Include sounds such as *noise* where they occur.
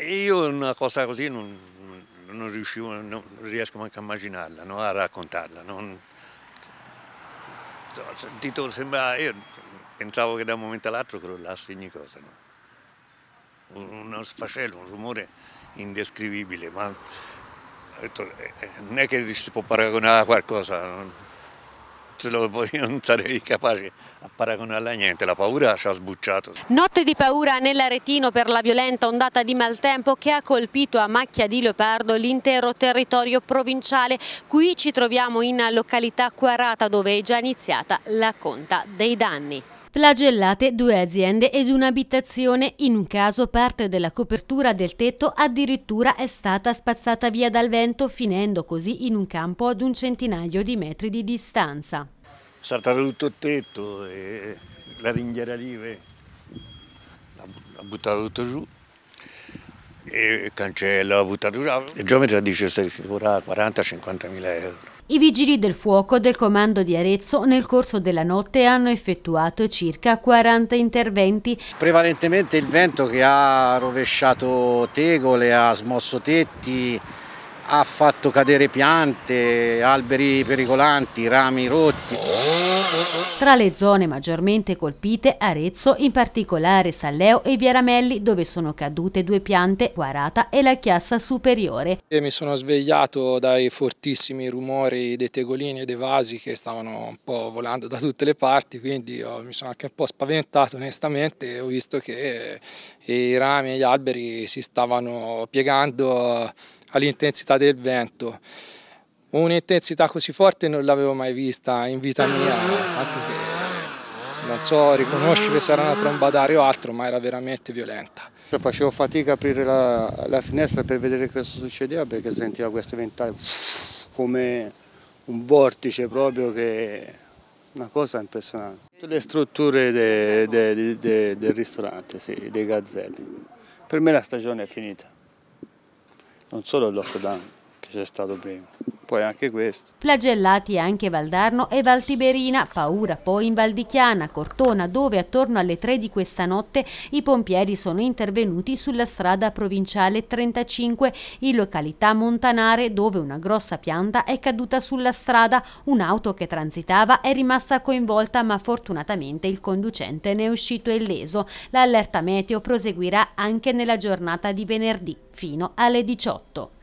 Io una cosa così non, non riuscivo, non riesco neanche a immaginarla, no? a raccontarla. Non... Tito sembra, io pensavo che da un momento all'altro crollasse ogni cosa. No? Uno sfascello, un rumore indescrivibile, ma eh, eh, non è che si può paragonare a qualcosa farcelo, *laughs* non sarei capace a paragonarla a niente, la paura ci ha sbucciato. Notte di paura nell'Aretino per la violenta ondata di maltempo che ha colpito a macchia di leopardo l'intero territorio provinciale. Qui ci troviamo in località Quarata dove è già iniziata la conta dei danni. Flagellate due aziende ed un'abitazione, in un caso parte della copertura del tetto addirittura è stata spazzata via dal vento finendo così in un campo ad un centinaio di metri di distanza. Saltato tutto il tetto, e la ringhiera lì eh, l'ha buttato tutto giù e cancella, buttata via. Il geometra dice se ci vorrà 40-50 mila euro. I vigili del fuoco del comando di Arezzo nel corso della notte hanno effettuato circa 40 interventi. Prevalentemente il vento che ha rovesciato tegole, ha smosso tetti, ha fatto cadere piante, alberi pericolanti, rami rotti. Tra le zone maggiormente colpite, Arezzo, in particolare Salleo e Vieramelli, dove sono cadute due piante, Guarata e la chiassa superiore. E mi sono svegliato dai fortissimi rumori dei tegolini e dei vasi che stavano un po' volando da tutte le parti, quindi ho, mi sono anche un po' spaventato onestamente, ho visto che eh, i rami e gli alberi si stavano piegando all'intensità del vento. Un'intensità così forte non l'avevo mai vista in vita mia, non so riconoscere se era una tromba d'aria o altro, ma era veramente violenta. Facevo fatica a aprire la, la finestra per vedere cosa succedeva perché sentivo queste ventate come un vortice proprio che una cosa impressionante. Tutte le strutture de, de, de, del ristorante, sì, dei gazzelli. Per me la stagione è finita, non solo il lockdown che c'è stato prima purtroppo anche questo. Flagellati anche Valdarno e Valtiberina, paura poi in Valdichiana, Cortona, dove attorno alle 3 di questa notte i pompieri sono intervenuti sulla strada provinciale 35 in località Montanare dove una grossa pianta è caduta sulla strada, un'auto che transitava è rimasta coinvolta ma fortunatamente il conducente ne è uscito illeso. L'allerta meteo proseguirà anche nella giornata di venerdì fino alle 18.